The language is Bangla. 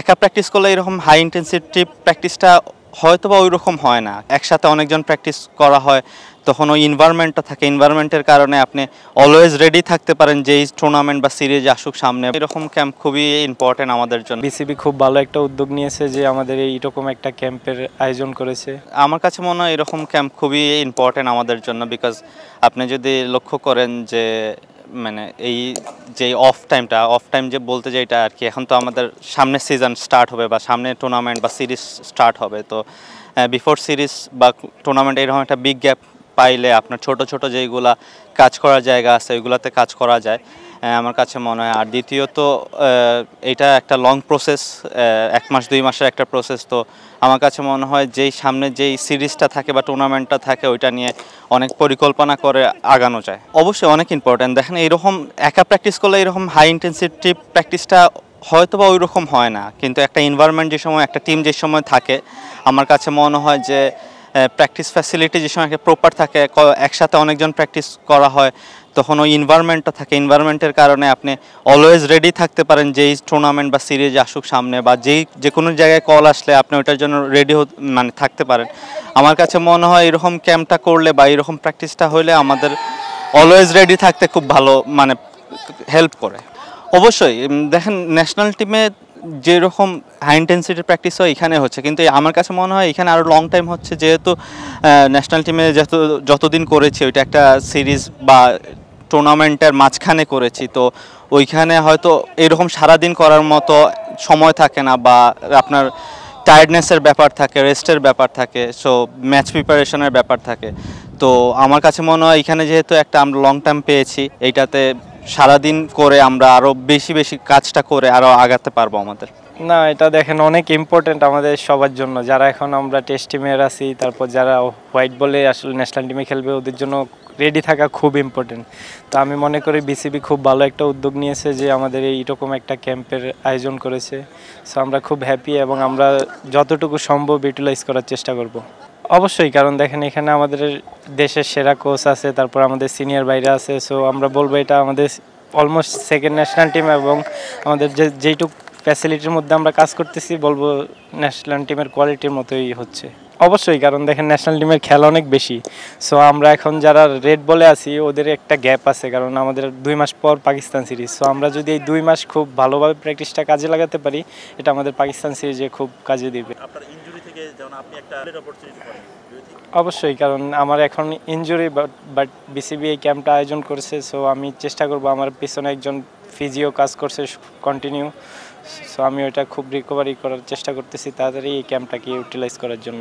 একা প্র্যাকটিস করলে এরকম হাই ইন্টেন্সিটি প্র্যাকটিসটা হয়তো বা ওই রকম হয় না একসাথে অনেকজন প্র্যাকটিস করা হয় তখন ওই ইনভারমেন্টটা থাকে ইনভারমেন্টের কারণে আপনি অলওয়েজ রেডি থাকতে পারেন যে এই টুর্নামেন্ট বা সিরিজ আসুক সামনে এরকম ক্যাম্প খুবই ইম্পর্টেন্ট আমাদের জন্য বিসিবি খুব ভালো একটা উদ্যোগ নিয়েছে যে আমাদের এইরকম একটা ক্যাম্পের আয়োজন করেছে আমার কাছে মনে হয় এরকম ক্যাম্প খুবই ইম্পর্টেন্ট আমাদের জন্য বিকজ আপনি যদি লক্ষ্য করেন যে মানে এই যে অফ টাইমটা অফ টাইম যে বলতে যে এটা আর কি এখন তো আমাদের সামনে সিজন স্টার্ট হবে বা সামনে টুর্নামেন্ট বা সিরিজ স্টার্ট হবে তো বিফোর সিরিজ বা টুর্নামেন্ট এরকম একটা বিগ গ্যাপ পাইলে আপনার ছোট ছোট যেইগুলা কাজ করার জায়গা আছে ওইগুলাতে কাজ করা যায় আমার কাছে মনে হয় আর দ্বিতীয়ত এটা একটা লং প্রসেস এক মাস দুই মাসের একটা প্রসেস তো আমার কাছে মনে হয় যেই সামনে যেই সিরিজটা থাকে বা টুর্নামেন্টটা থাকে ওইটা নিয়ে অনেক পরিকল্পনা করে আগানো যায় অবশ্যই অনেক ইম্পর্ট্যান্ট দেখেন এইরকম একা প্র্যাকটিস করলে এরকম হাই ইন্টেন্সিটি প্র্যাকটিসটা হয়তো বা ওই রকম হয় না কিন্তু একটা এনভায়রনমেন্ট যে সময় একটা টিম যে সময় থাকে আমার কাছে মনে হয় যে প্র্যাকটিস ফ্যাসিলিটি যে সময় প্রপার থাকে একসাথে অনেকজন প্র্যাকটিস করা হয় তখন ওই ইনভারমেন্টটা থাকে ইনভারমেন্টের কারণে আপনি অলওয়েজ রেডি থাকতে পারেন যেই টুর্নামেন্ট বা সিরিজ আসুক সামনে বা যেই যে কোনো জায়গায় কল আসলে আপনি ওইটার জন্য রেডি মানে থাকতে পারেন আমার কাছে মনে হয় এরকম ক্যাম্পটা করলে বা এরকম প্র্যাকটিসটা হলে আমাদের অলওয়েজ রেডি থাকতে খুব ভালো মানে হেল্প করে অবশ্যই দেখেন ন্যাশনাল টিমে যেরকম হাই ইন্টেন্সিটির প্র্যাকটিস হয় এখানে হচ্ছে কিন্তু আমার কাছে মনে হয় এখানে আরও লং টাইম হচ্ছে যেহেতু ন্যাশনাল টিমে যত যতদিন করেছি ওইটা একটা সিরিজ বা টুর্নামেন্টের মাঝখানে করেছি তো ওইখানে হয়তো এরকম সারাদিন করার মতো সময় থাকে না বা আপনার টায়ার্ডনেসের ব্যাপার থাকে রেস্টের ব্যাপার থাকে সো ম্যাচ প্রিপারেশনের ব্যাপার থাকে তো আমার কাছে মনে হয় এখানে যেহেতু একটা আমরা লং টার্ম পেয়েছি এইটাতে সারাদিন করে আমরা আরও বেশি বেশি কাজটা করে আরও আগাতে পারবো আমাদের না এটা দেখেন অনেক ইম্পর্টেন্ট আমাদের সবার জন্য যারা এখন আমরা টেস্ট টিমের আছি তারপর যারা হোয়াইট বলে আসলে ন্যাশনাল টিমে খেলবে ওদের জন্য রেডি থাকা খুব ইম্পর্টেন্ট তো আমি মনে করি বিসিবি খুব ভালো একটা উদ্যোগ নিয়েছে যে আমাদের এইরকম একটা ক্যাম্পের আয়োজন করেছে সো আমরা খুব হ্যাপি এবং আমরা যতটুকু সম্ভব ইউটিলাইজ করার চেষ্টা করব অবশ্যই কারণ দেখেন এখানে আমাদের দেশের সেরা কোচ আছে তারপর আমাদের সিনিয়র বাইরে আছে সো আমরা বলবো এটা আমাদের অলমোস্ট সেকেন্ড ন্যাশনাল টিম এবং আমাদের যে যেইটুক ফ্যাসিলিটির মধ্যে আমরা কাজ করতেছি বলবো ন্যাশনাল টিমের কোয়ালিটির মতোই হচ্ছে অবশ্যই কারণ দেখেন ন্যাশনাল টিমের খেলা অনেক বেশি সো আমরা এখন যারা রেড বলে আছি ওদের একটা গ্যাপ আছে কারণ আমাদের দুই মাস পর পাকিস্তান সিরিজ সো আমরা যদি এই দুই মাস খুব ভালোভাবে প্র্যাকটিসটা কাজে লাগাতে পারি এটা আমাদের পাকিস্তান সিরিজে খুব কাজে দেবে অবশ্যই কারণ আমার এখন ইনজুরি বাট বিসিবি এই ক্যাম্পটা আয়োজন করেছে সো আমি চেষ্টা করব আমার পিছনে একজন ফিজিও কাজ করছে কন্টিনিউ সো আমি ওটা খুব রিকভারি করার চেষ্টা করতেছি তাড়াতাড়ি এই ক্যাম্পটাকে ইউটিলাইজ করার জন্য